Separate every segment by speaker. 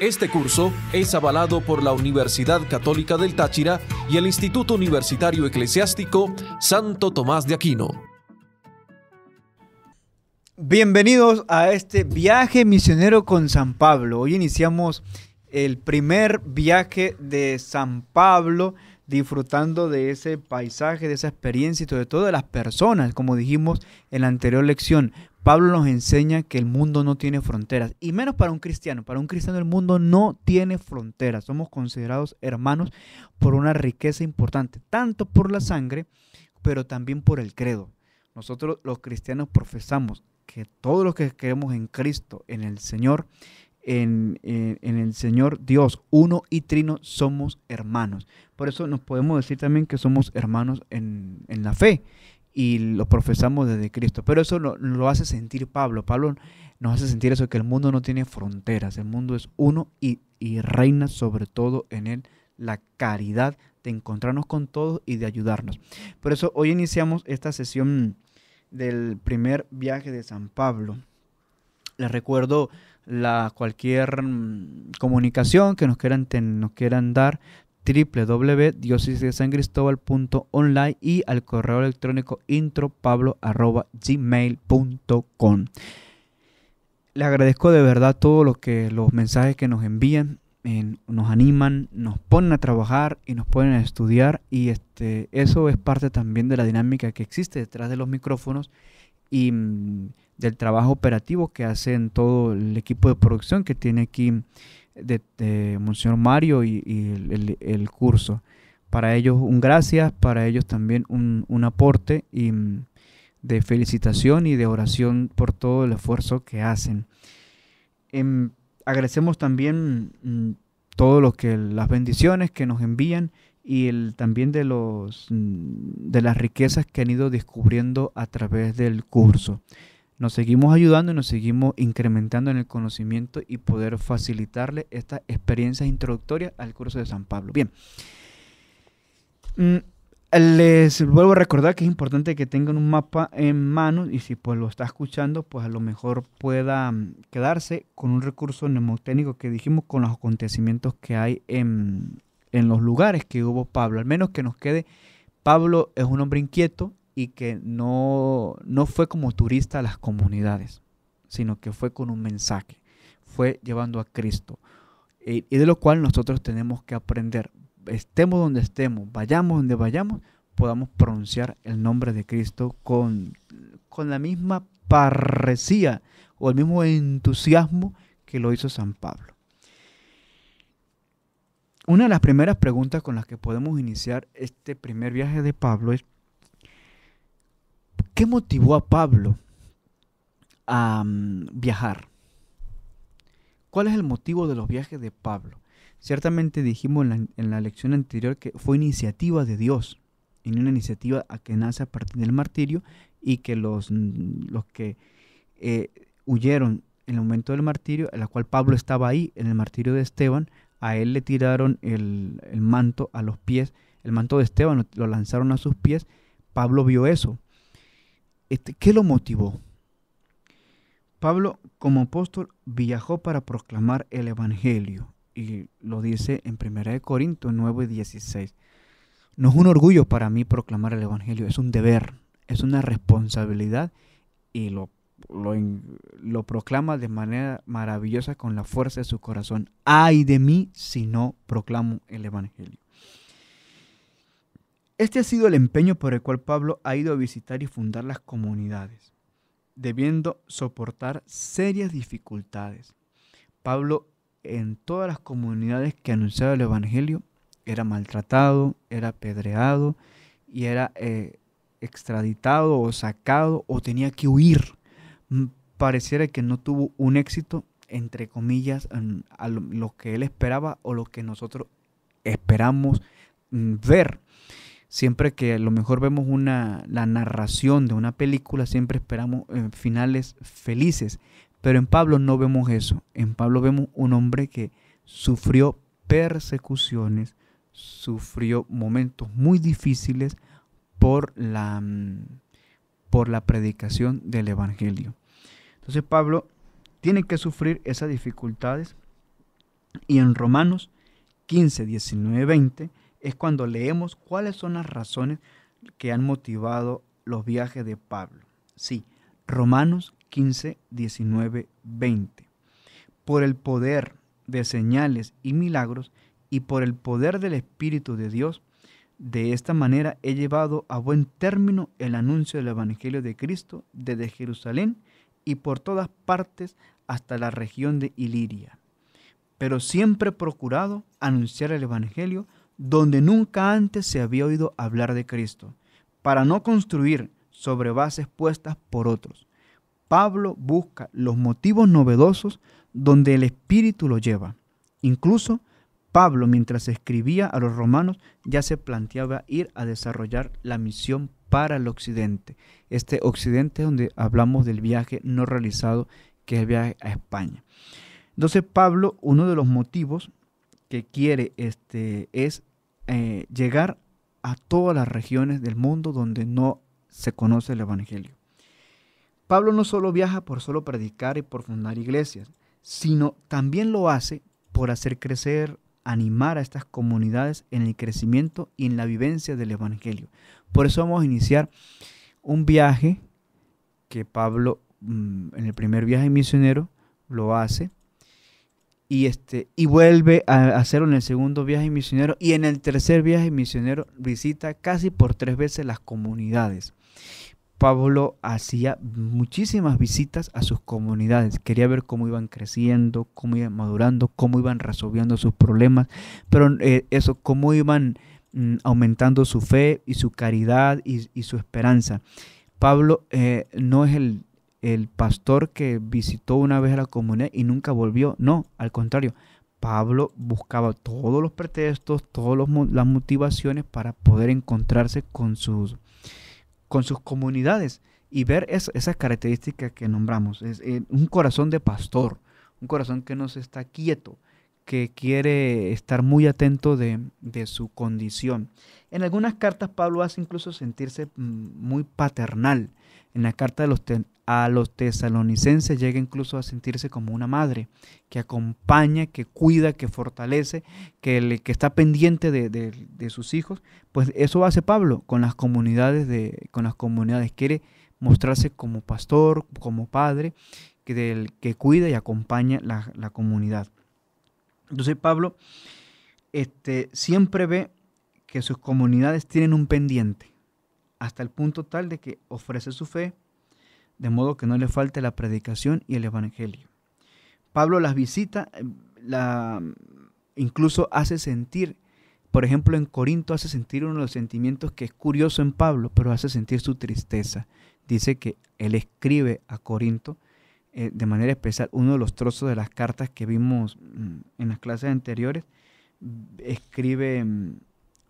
Speaker 1: este curso es avalado por la Universidad Católica del Táchira y el Instituto Universitario Eclesiástico Santo Tomás de Aquino. Bienvenidos a este viaje misionero con San Pablo. Hoy iniciamos el primer viaje de San Pablo disfrutando de ese paisaje, de esa experiencia y de todas las personas, como dijimos en la anterior lección. Pablo nos enseña que el mundo no tiene fronteras, y menos para un cristiano. Para un cristiano el mundo no tiene fronteras. Somos considerados hermanos por una riqueza importante, tanto por la sangre, pero también por el credo. Nosotros los cristianos profesamos que todos los que creemos en Cristo, en el Señor, eh, en, el Señor Dios, uno y trino, somos hermanos. Por eso nos podemos decir también que somos hermanos en, la fe y lo profesamos desde Cristo. Pero eso lo, lo, hace sentir Pablo. Pablo nos hace sentir eso, que el mundo no tiene fronteras, el mundo es uno y, y reina sobre todo en él la caridad de encontrarnos con todos y de ayudarnos. Por eso hoy iniciamos esta sesión del primer viaje de San Pablo. Les recuerdo la, cualquier mm, comunicación que nos quieran, nos quieran dar online y al correo electrónico intropablo.gmail.com Le agradezco de verdad todo lo que, los mensajes que nos envían, nos animan, nos ponen a trabajar y nos ponen a estudiar y este, eso es parte también de la dinámica que existe detrás de los micrófonos y mm, del trabajo operativo que hacen todo el equipo de producción que tiene aquí de, Monseñor Mario y, el, curso. Para ellos un gracias, para ellos también un, aporte y mm, de felicitación y de oración por todo el esfuerzo que hacen. Em, agradecemos también todas mm, todo que las bendiciones que nos envían y el, también de, los, mm, de las riquezas que han ido descubriendo a través del curso. Nos seguimos ayudando y nos seguimos incrementando en el conocimiento y poder facilitarle estas experiencias introductorias al curso de San Pablo. Bien, mm, les vuelvo a recordar que es importante que tengan un mapa en mano y si pues lo está escuchando, pues a lo mejor pueda mm, quedarse con un recurso mnemotécnico que dijimos con los acontecimientos que hay en en los lugares que hubo Pablo, al menos que nos quede, Pablo es un hombre inquieto y que no, no fue como turista a las comunidades, sino que fue con un mensaje, fue llevando a Cristo, y, de lo cual nosotros tenemos que aprender, estemos donde estemos, vayamos donde vayamos, podamos pronunciar el nombre de Cristo con, con la misma parresía o el mismo entusiasmo que lo hizo San Pablo una de las primeras preguntas con las que podemos iniciar este primer viaje de Pablo es, ¿qué motivó a Pablo a mm, viajar? ¿Cuál es el motivo de los viajes de Pablo? Ciertamente dijimos en la, lección anterior que fue iniciativa de Dios, en una iniciativa a que nace a partir del martirio y que los, mm, que eh, huyeron en el momento del martirio, en la cual Pablo estaba ahí, en el martirio de Esteban, a él le tiraron el, manto a los pies, el manto de Esteban lo, lanzaron a sus pies, Pablo vio eso. Este, ¿Qué lo motivó? Pablo como apóstol viajó para proclamar el Evangelio y lo dice en 1 Corintios 9 y 16. No es un orgullo para mí proclamar el Evangelio, es un deber, es una responsabilidad y lo lo, proclama de manera maravillosa con la fuerza de su corazón. Ay de mí si no proclamo el Evangelio. Este ha sido el empeño por el cual Pablo ha ido a visitar y fundar las comunidades, debiendo soportar serias dificultades. Pablo en todas las comunidades que anunciaba el Evangelio era maltratado, era apedreado y era eh, extraditado o sacado o tenía que huir Mm, pareciera que no tuvo un éxito, entre comillas, a lo que él esperaba o lo que nosotros esperamos mm, ver. Siempre que a lo mejor vemos una, la narración de una película, siempre esperamos eh, finales felices. Pero en Pablo no vemos eso. En Pablo vemos un hombre que sufrió persecuciones, sufrió momentos muy difíciles por la mm, por la predicación del Evangelio. Entonces Pablo tiene que sufrir esas dificultades y en Romanos 15, 19, 20 es cuando leemos cuáles son las razones que han motivado los viajes de Pablo. Sí, Romanos 15, 19, 20. Por el poder de señales y milagros y por el poder del Espíritu de Dios, de esta manera he llevado a buen término el anuncio del Evangelio de Cristo desde Jerusalén y por todas partes hasta la región de Iliria. Pero siempre he procurado anunciar el Evangelio donde nunca antes se había oído hablar de Cristo, para no construir sobre bases puestas por otros. Pablo busca los motivos novedosos donde el Espíritu lo lleva. Incluso, Pablo, mientras escribía a los romanos, ya se planteaba ir a desarrollar la misión para el occidente. Este occidente es donde hablamos del viaje no realizado, que es el viaje a España. Entonces Pablo, uno de los motivos que quiere este, es eh, llegar a todas las regiones del mundo donde no se conoce el Evangelio. Pablo no solo viaja por solo predicar y por fundar iglesias, sino también lo hace por hacer crecer animar a estas comunidades en el crecimiento y en la vivencia del Evangelio. Por eso vamos a iniciar un viaje que Pablo mm, en el primer viaje misionero lo hace y, este, y vuelve a hacerlo en el segundo viaje misionero y en el tercer viaje misionero visita casi por tres veces las comunidades. Pablo hacía muchísimas visitas a sus comunidades, quería ver cómo iban creciendo, cómo iban madurando, cómo iban resolviendo sus problemas, pero eh, eso, cómo iban mm, aumentando su fe y su caridad y, su esperanza. Pablo eh, no es el, el pastor que visitó una vez a la comunidad y nunca volvió, no, al contrario, Pablo buscaba todos los pretextos, todas las motivaciones para poder encontrarse con sus con sus comunidades y ver es esas características que nombramos. Es eh, un corazón de pastor, un corazón que no está quieto, que quiere estar muy atento de, de, su condición. En algunas cartas Pablo hace incluso sentirse mm, muy paternal. En la carta de los a los tesalonicenses llega incluso a sentirse como una madre que acompaña, que cuida, que fortalece, que, que está pendiente de, sus hijos. Pues eso hace Pablo con las comunidades, de, con las comunidades. Quiere mostrarse como pastor, como padre, que, del, que cuida y acompaña la, la comunidad. Entonces Pablo este, siempre ve que sus comunidades tienen un pendiente, hasta el punto tal de que ofrece su fe, de modo que no le falte la predicación y el Evangelio. Pablo las visita, eh, la, incluso hace sentir, por ejemplo en Corinto hace sentir uno de los sentimientos que es curioso en Pablo, pero hace sentir su tristeza. Dice que él escribe a Corinto eh, de manera especial uno de los trozos de las cartas que vimos mm, en las clases anteriores, escribe mm,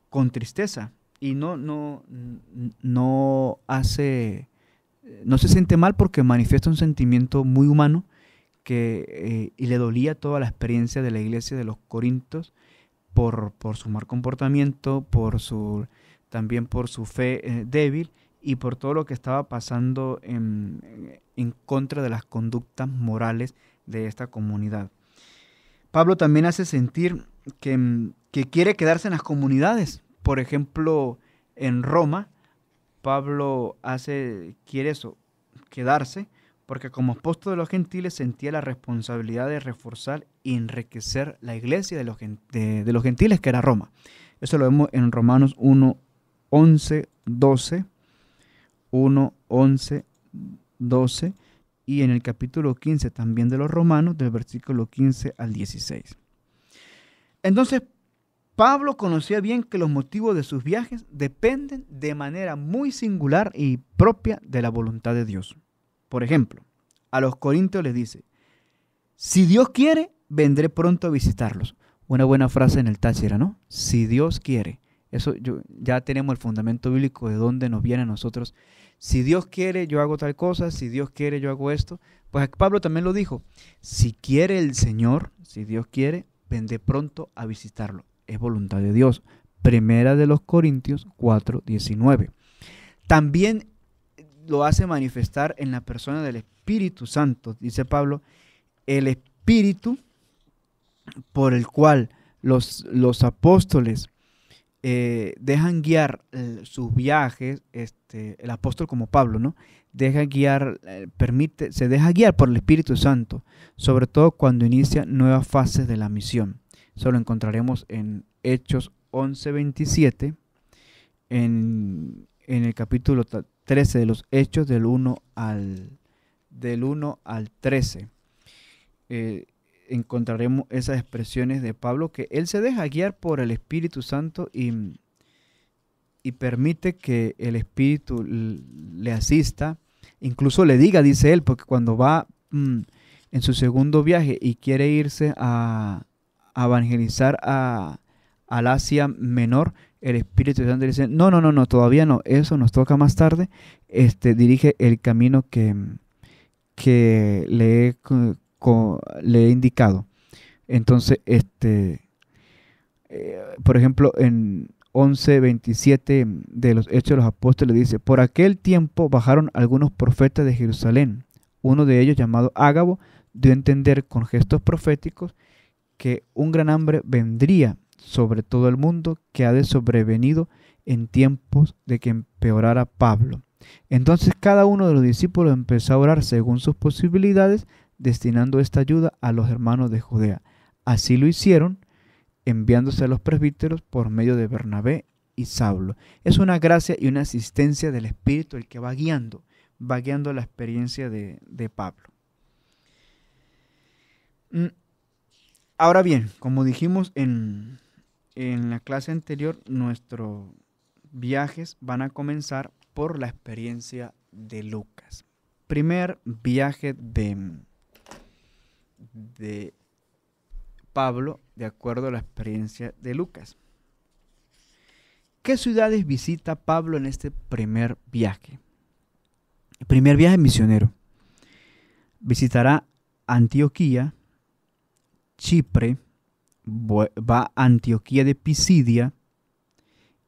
Speaker 1: con tristeza y no, no, no hace no se siente mal porque manifiesta un sentimiento muy humano que, eh, y le dolía toda la experiencia de la iglesia de los Corintios por, su mal comportamiento, por su, también por su fe eh, débil y por todo lo que estaba pasando en, contra de las conductas morales de esta comunidad. Pablo también hace sentir que quiere quedarse en las comunidades. Por ejemplo, en Roma, Pablo hace, quiere eso, quedarse, porque como apóstol de los gentiles sentía la responsabilidad de reforzar y enriquecer la iglesia de los, de los gentiles, que era Roma. Eso lo vemos en Romanos 1, 11, 12, 1, 11, 12, y en el capítulo 15 también de los Romanos, del versículo 15 al 16. Entonces Pablo conocía bien que los motivos de sus viajes dependen de manera muy singular y propia de la voluntad de Dios. Por ejemplo, a los corintios les dice, si Dios quiere, vendré pronto a visitarlos. Una buena frase en el Táchira, ¿no? Si Dios quiere. Eso ya tenemos el fundamento bíblico de dónde nos viene a nosotros. Si Dios quiere, yo hago tal cosa. Si Dios quiere, yo hago esto. Pues Pablo también lo dijo. Si quiere el Señor, si Dios quiere, vendré pronto a visitarlo es voluntad de Dios. Primera de los Corintios 4.19. También lo hace manifestar en la persona del Espíritu Santo, dice Pablo, el Espíritu por el cual los, los apóstoles eh, dejan guiar eh, sus viajes, este, el apóstol como Pablo, ¿no? Deja guiar, eh, permite, se deja guiar por el Espíritu Santo, sobre todo cuando inicia nuevas fases de la misión. Eso lo encontraremos en Hechos 11:27, en, en el capítulo 13 de los Hechos, del 1 al, del 1 al 13. Eh, encontraremos esas expresiones de Pablo que él se deja guiar por el Espíritu Santo y, permite que el Espíritu le asista, incluso le diga, dice él, porque cuando va mm, en su segundo viaje y quiere irse a, evangelizar a, al Asia Menor, el Espíritu Santo dice, no, no, no, no, todavía no, eso nos toca más tarde, este, dirige el camino que, que le, he, le indicado. Entonces, este, eh, por ejemplo, en 11.27 de los Hechos de los Apóstoles dice, por aquel tiempo bajaron algunos profetas de Jerusalén, uno de ellos llamado Ágabo, dio a entender con gestos proféticos que un gran hambre vendría sobre todo el mundo que ha de sobrevenido en tiempos de que empeorara Pablo. Entonces cada uno de los discípulos empezó a orar según sus posibilidades, destinando esta ayuda a los hermanos de Judea. Así lo hicieron, enviándose a los presbíteros por medio de Bernabé y Saulo. Es una gracia y una asistencia del Espíritu el que va guiando, va guiando la experiencia de, Pablo. Mm, Ahora bien, como dijimos en, en la clase anterior, nuestros viajes van a comenzar por la experiencia de Lucas. Primer viaje de, de Pablo de acuerdo a la experiencia de Lucas. ¿Qué ciudades visita Pablo en este primer viaje? El primer viaje misionero. Visitará Antioquía, Chipre, va a Antioquía de Pisidia,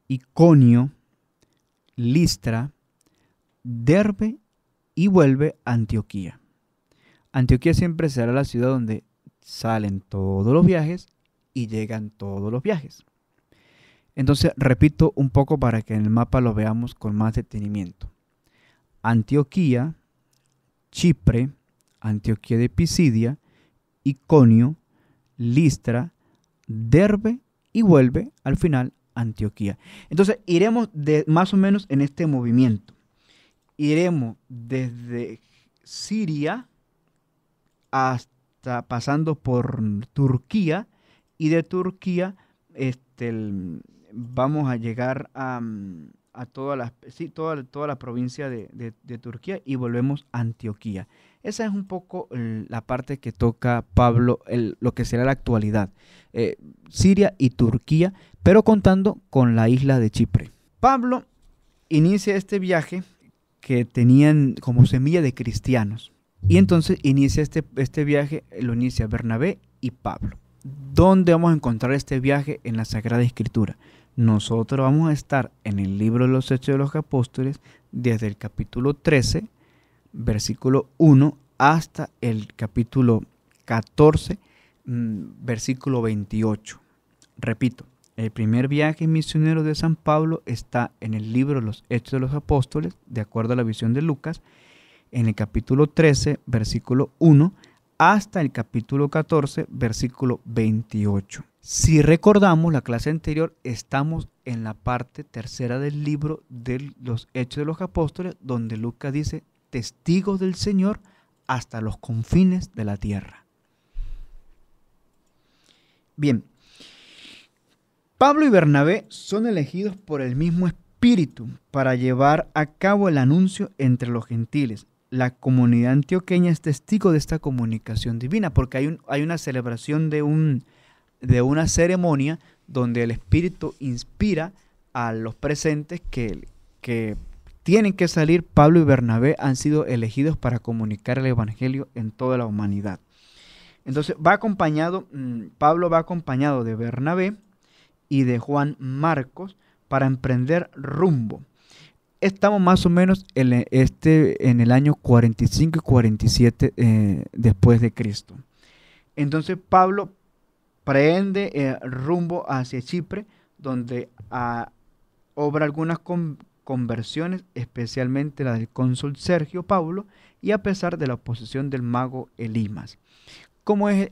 Speaker 1: Iconio, Listra, Derbe y vuelve a Antioquía. Antioquía siempre será la ciudad donde salen todos los viajes y llegan todos los viajes. Entonces repito un poco para que en el mapa lo veamos con más detenimiento. Antioquía, Chipre, Antioquía de Pisidia, Iconio, Listra, Derbe y vuelve al final Antioquía. Entonces iremos de, más o menos en este movimiento. Iremos desde Siria hasta pasando por Turquía y de Turquía este, vamos a llegar a, toda la, sí, toda, la provincia de, de Turquía y volvemos a Antioquía. Esa es un poco la parte que toca Pablo, lo que será la actualidad. Eh, Siria y Turquía, pero contando con la isla de Chipre. Pablo inicia este viaje que tenían como semilla de cristianos. Y entonces inicia este, este viaje, lo inicia Bernabé y Pablo. ¿Dónde vamos a encontrar este viaje en la Sagrada Escritura? Nosotros vamos a estar en el libro de los Hechos de los Apóstoles desde el capítulo 13 versículo 1 hasta el capítulo 14, mm, versículo 28. Repito, el primer viaje misionero de San Pablo está en el libro Los Hechos de los Apóstoles, de acuerdo a la visión de Lucas, en el capítulo 13, versículo 1, hasta el capítulo 14, versículo 28. Si recordamos la clase anterior, estamos en la parte tercera del libro de los Hechos de los Apóstoles, donde Lucas dice, testigos del Señor hasta los confines de la tierra. Bien, Pablo y Bernabé son elegidos por el mismo Espíritu para llevar a cabo el anuncio entre los gentiles. La comunidad antioqueña es testigo de esta comunicación divina porque hay, una celebración de, una ceremonia donde el Espíritu inspira a los presentes que, que tienen que salir, Pablo y Bernabé han sido elegidos para comunicar el Evangelio en toda la humanidad. Entonces va acompañado, mm, Pablo va acompañado de Bernabé y de Juan Marcos para emprender rumbo. Estamos más o menos en, e, este, en el año 45 y 47 eh, después de Cristo. Entonces Pablo prende eh, rumbo hacia Chipre, donde ah, obra algunas con, conversiones, especialmente la del cónsul Sergio pablo y a pesar de la oposición del mago Elimas. ¿Cómo es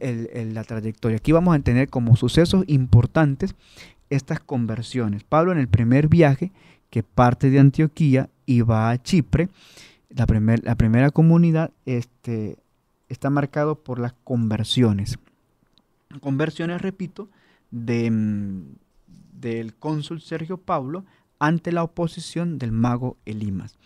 Speaker 1: la trayectoria? Aquí vamos a tener como sucesos importantes estas conversiones. Pablo en el primer viaje, que parte de Antioquía y va a Chipre, la, primer, la primera comunidad este, está marcado por las conversiones. Conversiones, repito, de, mm, del cónsul Sergio Pablo ante la oposición del mago Elimas.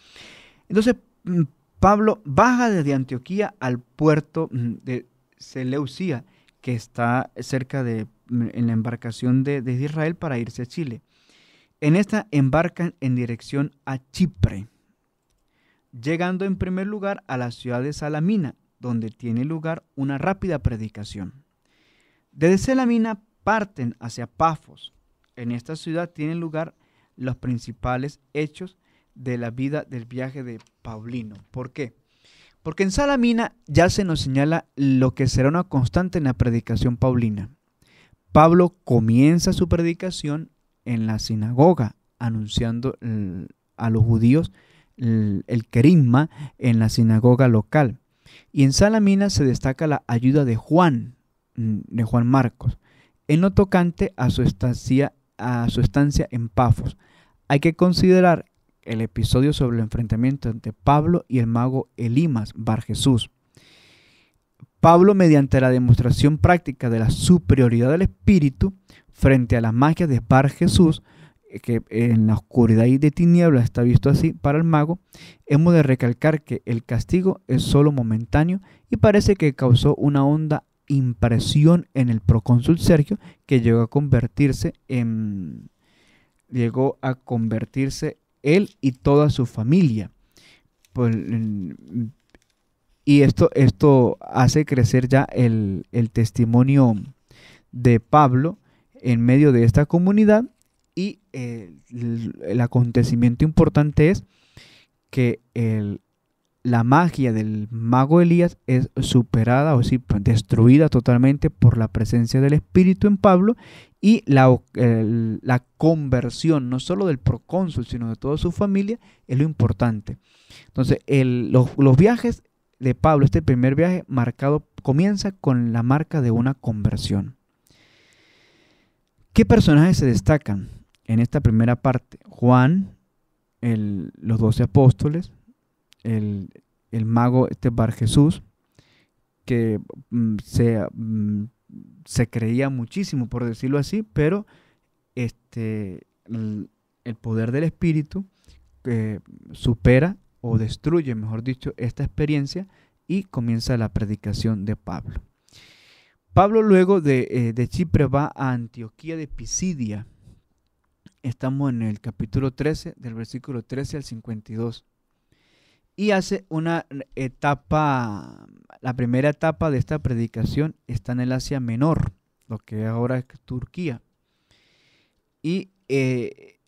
Speaker 1: Entonces, mm, Pablo baja desde Antioquía al puerto mm, de Seleucía, que está cerca de, mm, en la embarcación de, Israel para irse a Chile. En esta embarcan en dirección a Chipre, llegando en primer lugar a la ciudad de Salamina, donde tiene lugar una rápida predicación. Desde Salamina parten hacia Pafos. En esta ciudad tiene lugar los principales hechos de la vida del viaje de Paulino. ¿Por qué? Porque en Salamina ya se nos señala lo que será una constante en la predicación paulina. Pablo comienza su predicación en la sinagoga, anunciando a los judíos el querisma en la sinagoga local. Y en Salamina se destaca la ayuda de Juan, mm, de Juan Marcos, en lo tocante a su estancia, a su estancia en Pafos hay que considerar el episodio sobre el enfrentamiento entre Pablo y el mago Elimas Bar Jesús. Pablo, mediante la demostración práctica de la superioridad del espíritu frente a las magia de Bar Jesús, que en la oscuridad y de tinieblas está visto así para el mago, hemos de recalcar que el castigo es solo momentáneo y parece que causó una honda impresión en el procónsul Sergio que llegó a convertirse en llegó a convertirse él y toda su familia. Pues, y esto, esto hace crecer ya el, testimonio de Pablo en medio de esta comunidad y eh, el, acontecimiento importante es que la magia del mago Elías es superada o sí, pues, destruida totalmente por la presencia del Espíritu en Pablo y la, conversión no solo del procónsul, sino de toda su familia, es lo importante. Entonces, los, viajes de Pablo, este primer viaje marcado, comienza con la marca de una conversión. ¿Qué personajes se destacan en esta primera parte? Juan, los doce apóstoles, el, mago este Bar Jesús, que sea mm, se, mm, se creía muchísimo, por decirlo así, pero este, el, poder del espíritu eh, supera o destruye, mejor dicho, esta experiencia y comienza la predicación de Pablo. Pablo luego de, eh, de Chipre va a Antioquía de Pisidia. Estamos en el capítulo 13, del versículo 13 al 52 y hace una etapa, la primera etapa de esta predicación está en el Asia Menor, lo que ahora es Turquía. Y, eh,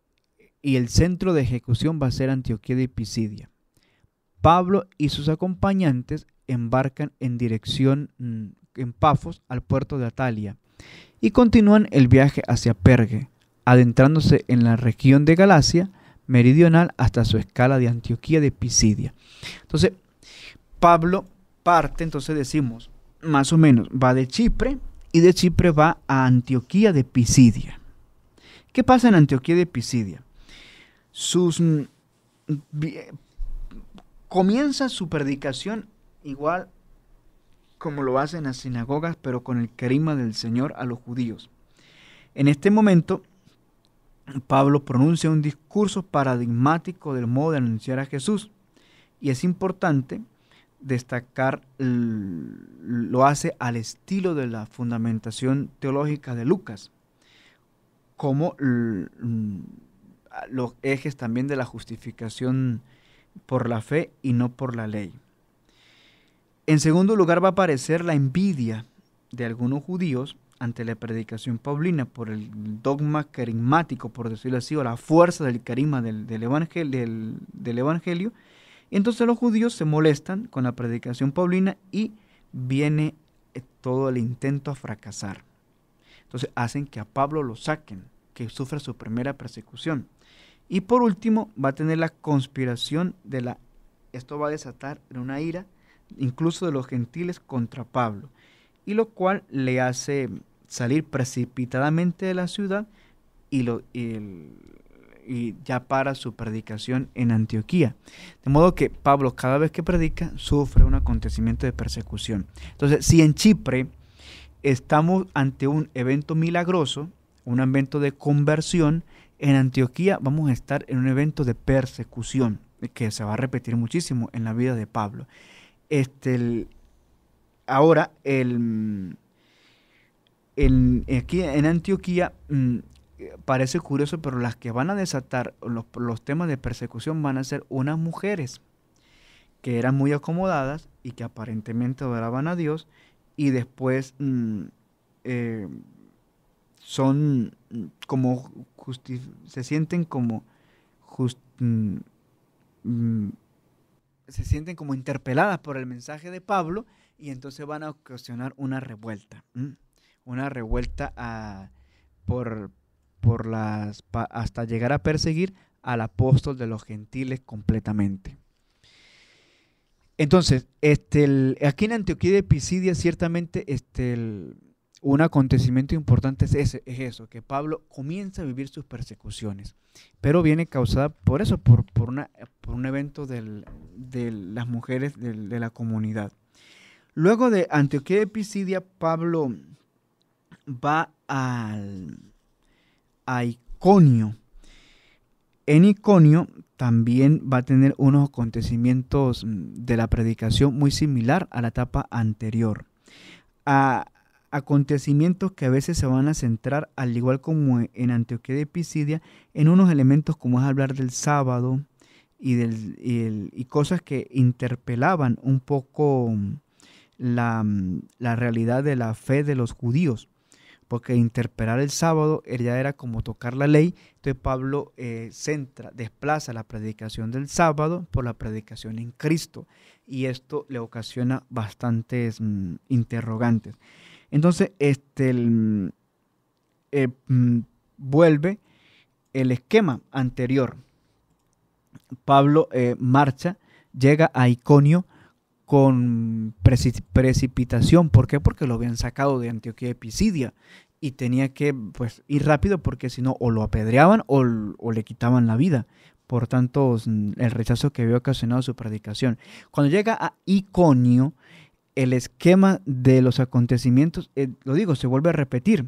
Speaker 1: el centro de ejecución va a ser Antioquía de Pisidia. Pablo y sus acompañantes embarcan en dirección mm, en Pafos al puerto de Atalia y continúan el viaje hacia Perge, adentrándose en la región de Galacia meridional hasta su escala de Antioquía de Pisidia. Entonces, Pablo parte, entonces decimos, más o menos, va de Chipre y de Chipre va a Antioquía de Pisidia. ¿Qué pasa en Antioquía de Pisidia? Sus, mm, comienza su predicación igual como lo hacen las sinagogas, pero con el carisma del Señor a los judíos. En este momento, Pablo pronuncia un discurso paradigmático del modo de anunciar a Jesús. Y es importante destacar, lo hace al estilo de la fundamentación teológica de Lucas, como mm, los ejes también de la justificación por la fe y no por la ley. En segundo lugar va a aparecer la envidia de algunos judíos ante la predicación paulina por el dogma carismático, por decirlo así, o la fuerza del carisma del, del, Evangelio. Entonces los judíos se molestan con la predicación paulina y viene eh, todo el intento a fracasar. Entonces hacen que a Pablo lo saquen, que sufra su primera persecución. Y por último va a tener la conspiración de la... Esto va a desatar una ira incluso de los gentiles contra Pablo, y lo cual le hace salir precipitadamente de la ciudad y, lo, y, ya para su predicación en Antioquía. De modo que Pablo cada vez que predica sufre un acontecimiento de persecución. Entonces, si en Chipre estamos ante un evento milagroso, un evento de conversión, en Antioquía vamos a estar en un evento de persecución que se va a repetir muchísimo en la vida de Pablo. Este, ahora, el, en, aquí en Antioquía mm, eh, parece curioso, pero las que van a desatar los, temas de persecución van a ser unas mujeres que eran muy acomodadas y que aparentemente adoraban a Dios y después mm, eh, son mm, como se sienten como se sienten como interpeladas por el mensaje de Pablo y entonces van a ocasionar una revuelta una revuelta por, por las, hasta llegar a perseguir al apóstol de los gentiles completamente. Entonces, este, aquí en Antioquía de Pisidia, ciertamente, este, un acontecimiento importante es, es, eso, que Pablo comienza a vivir sus persecuciones, pero viene causada por eso, por, un evento de las mujeres de, de la comunidad. Luego de Antioquía de Pisidia, Pablo va al, a Iconio. En Iconio también va a tener unos acontecimientos mm, de la predicación muy similar a la etapa anterior. A acontecimientos que a veces se van a centrar, al igual como en Antioquía de Pisidia, en unos elementos como es hablar del sábado y, cosas que interpelaban un poco mm, mm, la realidad de la fe de los judíos porque interpelar el sábado ya era como tocar la ley. Entonces Pablo eh, centra, desplaza la predicación del sábado por la predicación en Cristo y esto le ocasiona bastantes mm, interrogantes. Entonces, este, eh, mm, vuelve el esquema anterior. Pablo eh, marcha, llega a Iconio, con precipitación. ¿Por qué? Porque lo habían sacado de Antioquía de y tenía que pues, ir rápido porque si no o lo apedreaban o, le quitaban la vida por tanto el rechazo que había ocasionado su predicación. Cuando llega a Iconio, el esquema de los acontecimientos, eh, lo digo, se vuelve a repetir,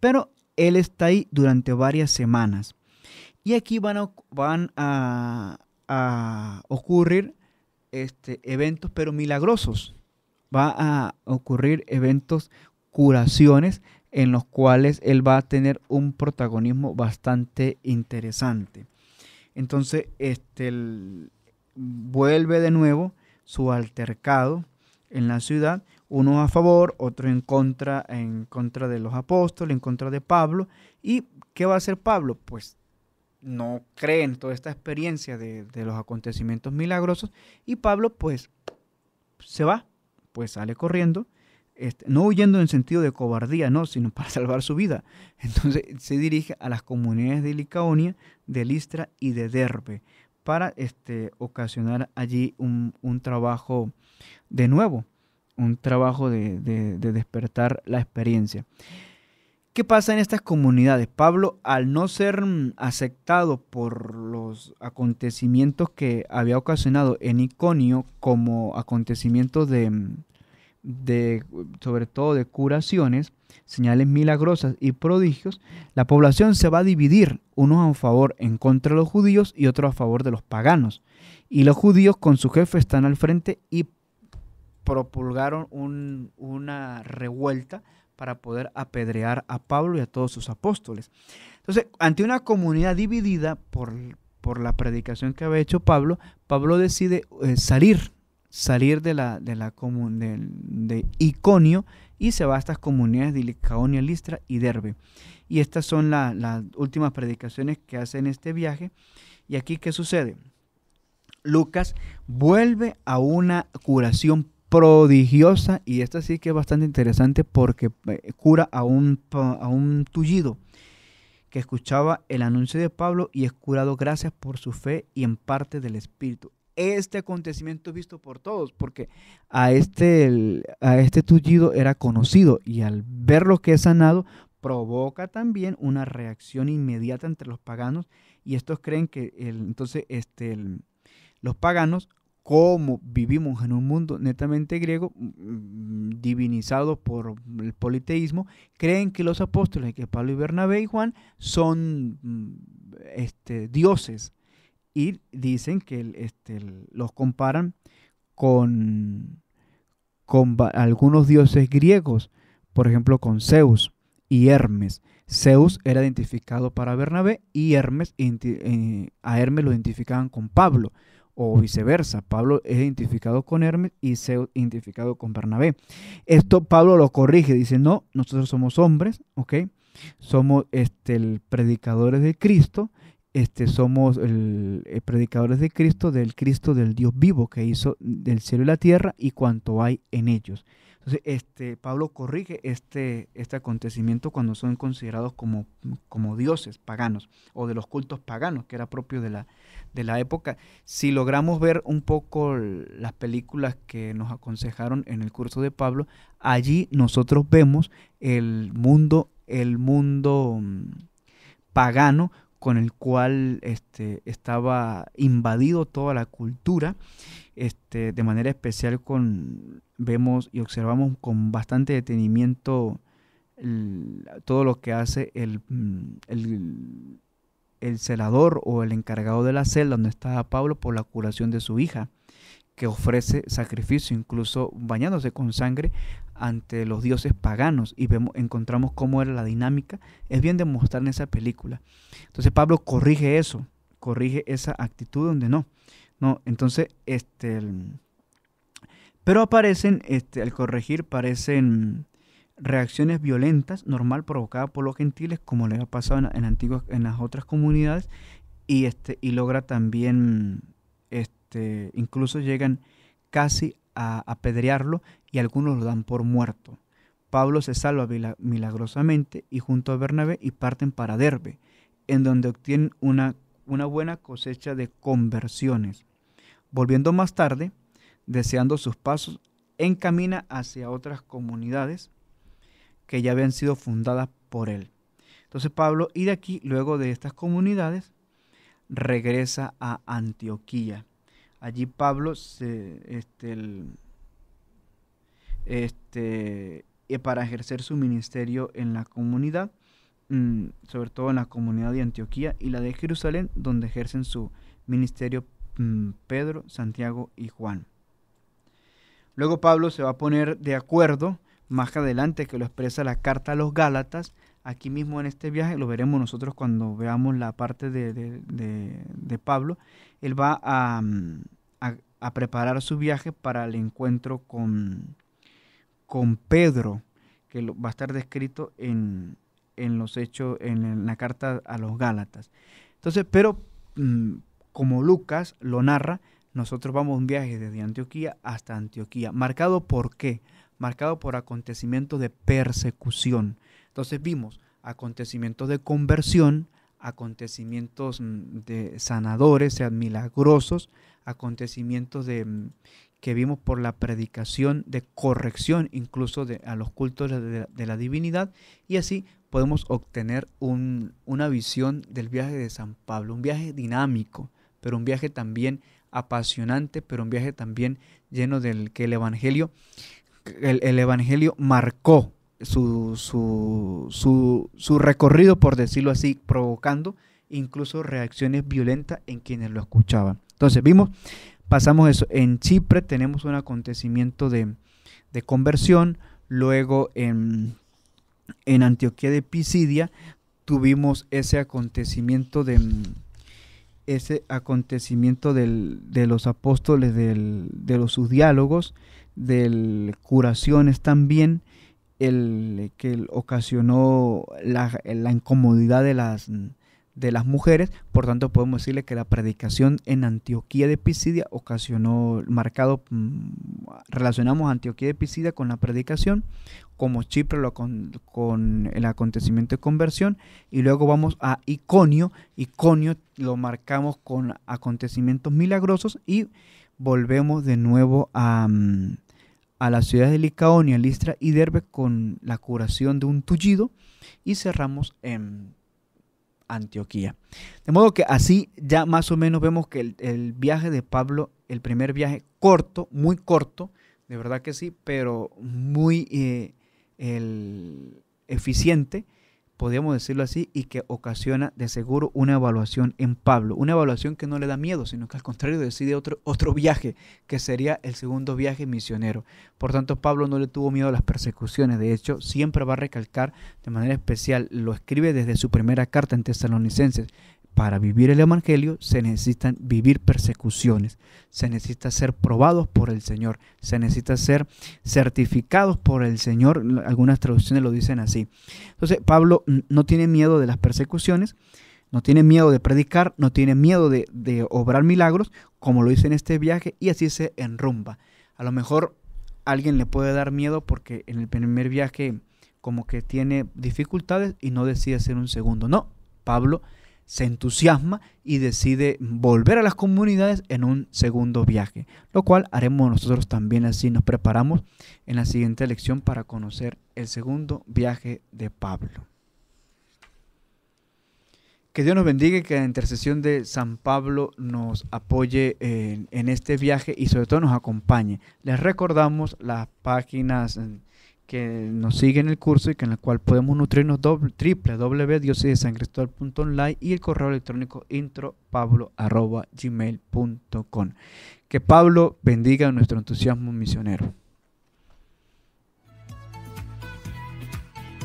Speaker 1: pero él está ahí durante varias semanas. Y aquí van a ocurrir este, eventos, pero milagrosos. Va a ocurrir eventos, curaciones, en los cuales él va a tener un protagonismo bastante interesante. Entonces, este, vuelve de nuevo su altercado en la ciudad, uno a favor, otro en contra, en contra de los apóstoles, en contra de Pablo. ¿Y qué va a hacer Pablo? Pues no creen toda esta experiencia de, los acontecimientos milagrosos y Pablo pues se va, pues sale corriendo. Este, no huyendo en sentido de cobardía, no, sino para salvar su vida. Entonces se dirige a las comunidades de Licaonia, de Listra y de Derbe para este, ocasionar allí un, trabajo de nuevo, un trabajo de despertar la experiencia. ¿Qué pasa en estas comunidades? Pablo, al no ser mm, aceptado por los acontecimientos que había ocasionado en Iconio como acontecimientos mm, de, sobre todo de curaciones, señales milagrosas y prodigios, la población se va a dividir, unos a favor en contra de los judíos y otros a favor de los paganos. Y los judíos con su jefe están al frente y propulgaron una revuelta para poder apedrear a Pablo y a todos sus apóstoles. Entonces, ante una comunidad dividida por, por la predicación que había hecho Pablo, Pablo decide eh, salir, salir de la, de la de, Iconio y se va a estas comunidades de Licaonia, Listra y Derbe. Y estas son las últimas predicaciones que hace en este viaje. ¿Y aquí qué sucede? Lucas vuelve a una curación prodigiosa y esta sí que es bastante interesante porque eh, cura a un, a un tullido que escuchaba el anuncio de Pablo y es curado gracias por su fe y en parte del Espíritu. Este acontecimiento visto por todos, porque a este, a este tullido era conocido y al ver lo que es sanado, provoca también una reacción inmediata entre los paganos y estos creen que entonces este, los paganos como vivimos en un mundo netamente griego, mm, mm, divinizado por el politeísmo, creen que los apóstoles, que Pablo y Bernabé y Juan, son mm, este, dioses. Y dicen que este, los comparan con, con algunos dioses griegos, por ejemplo, con Zeus y Hermes. Zeus era identificado para Bernabé y Hermes, eh, a Hermes lo identificaban con Pablo o viceversa. Pablo es identificado con Hermes y Zeus identificado con Bernabé. Esto Pablo lo corrige, dice, no, nosotros somos hombres, ¿ok? Somos este, predicadores de Cristo, este, somos el, el eh, predicadores de Cristo, del Cristo del Dios vivo que hizo del cielo y la tierra y cuanto hay en ellos. Entonces, este, Pablo corrige este, este acontecimiento cuando son considerados como, como dioses paganos o de los cultos paganos, que era propio de la, de la época. Si logramos ver un poco las películas que nos aconsejaron en el curso de Pablo, allí nosotros vemos el mundo, el mundo mm, pagano con el cual este, estaba invadido toda la cultura, este, de manera especial con vemos y observamos con bastante detenimiento todo lo que hace mm, el, el, celador o el encargado de la celda donde está Pablo por la curación de su hija, que ofrece sacrificio, incluso bañándose con sangre ante los dioses paganos. Y vemos, encontramos cómo era la dinámica. Es bien demostrar en esa película. Entonces Pablo corrige eso, corrige esa actitud donde no. No, entonces, este. Pero aparecen, este, al corregir, parecen reacciones violentas, normal, provocadas por los gentiles, como le ha pasado en, en las otras comunidades, y, este, y logra también, este, incluso llegan casi a apedrearlo y algunos lo dan por muerto. Pablo se salva milagrosamente y junto a Bernabé y parten para Derbe, en donde obtienen una, una buena cosecha de conversiones. Volviendo más tarde, deseando sus pasos, encamina hacia otras comunidades que ya habían sido fundadas por él. Entonces Pablo, y de aquí, luego de estas comunidades, regresa a Antioquía. Allí Pablo se, este, este eh, para ejercer su ministerio en la comunidad, mm, sobre todo en la comunidad de Antioquía y la de Jerusalén, donde ejercen su ministerio mm, Pedro, Santiago y Juan. Luego Pablo se va a poner de acuerdo más adelante que lo expresa la carta a los Gálatas. Aquí mismo en este viaje lo veremos nosotros cuando veamos la parte de, de, Pablo. Él va mm, a, a, preparar su viaje para el encuentro con, con Pedro, que va a estar descrito en, en los hechos, en la carta a los Gálatas. Entonces, pero mm, como Lucas lo narra, nosotros vamos un viaje desde Antioquía hasta Antioquía. ¿Marcado por qué? Marcado por acontecimientos de persecución. Entonces vimos acontecimientos de conversión, acontecimientos mm, de sanadores, sean milagrosos, acontecimientos de mm, que vimos por la predicación de corrección incluso de, a los cultos de, la divinidad y así podemos obtener una visión del viaje de San Pablo, un viaje dinámico, pero un viaje también apasionante, pero un viaje también lleno del que el Evangelio, el, Evangelio marcó su, recorrido, por decirlo así, provocando incluso reacciones violentas en quienes lo escuchaban. Entonces vimos, pasamos eso. En Chipre tenemos un acontecimiento de, conversión, luego en, en Antioquía de Pisidia tuvimos ese acontecimiento de ese acontecimiento del, de los apóstoles, del, de los, sus diálogos, de curaciones también, el que ocasionó la incomodidad de las, de las mujeres, por tanto podemos decirle que la predicación en Antioquía de Pisidia ocasionó, marcado, mm, relacionamos Antioquía de Pisidia con la predicación, como Chipre con, el acontecimiento de conversión, y luego vamos a Iconio, Iconio lo marcamos con acontecimientos milagrosos y volvemos de nuevo a, mm, a las ciudades de Licaonia, Listra y Derbe con la curación de un tullido y cerramos en Antioquía. De modo que así ya más o menos vemos que el, viaje de Pablo, el primer viaje corto, muy corto, de verdad que sí, pero muy eh, eficiente, podríamos decirlo así, y que ocasiona de seguro una evaluación en Pablo. Una evaluación que no le da miedo, sino que al contrario decide otro, otro viaje, que sería el segundo viaje misionero. Por tanto, Pablo no le tuvo miedo a las persecuciones. De hecho, siempre va a recalcar de manera especial, lo escribe desde su primera carta en Tesalonicenses, para vivir el Evangelio se necesitan vivir persecuciones, se necesita ser probados por el Señor, se necesita ser certificados por el Señor, algunas traducciones lo dicen así. Entonces Pablo no tiene miedo de las persecuciones, no tiene miedo de predicar, no tiene miedo de, obrar milagros, como lo hizo en este viaje, y así se enrumba. A lo mejor alguien le puede dar miedo porque en el primer viaje como que tiene dificultades y no decide hacer un segundo. No, Pablo se entusiasma y decide volver a las comunidades en un segundo viaje, lo cual haremos nosotros también así, nos preparamos en la siguiente lección para conocer el segundo viaje de Pablo. Que Dios nos bendiga y que la intercesión de San Pablo nos apoye en, este viaje y sobre todo nos acompañe. Les recordamos las páginas que nos sigue en el curso y que en el cual podemos nutrirnos doble, y el correo electrónico intropablo.gmail.com. Que Pablo bendiga nuestro entusiasmo misionero.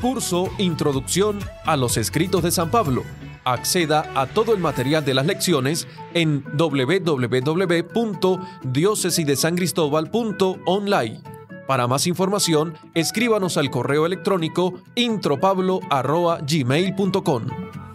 Speaker 1: Curso Introducción a los Escritos de San Pablo. Acceda a todo el material de las lecciones en www.diócesidesangristóbal.online para más información, escríbanos al correo electrónico intropablo.gmail.com.